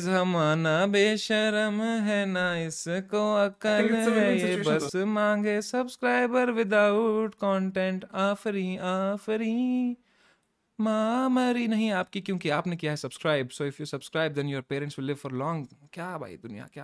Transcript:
जमाना बेशरम है ना इसको अकल है ये बस मांगे सब्सक्राइबर विदाउट कंटेंट आफरी आफरी मामरी नहीं आपकी क्योंकि आपने किया है subscribe so if you subscribe then your parents will live for long क्या भाई दुनिया क्या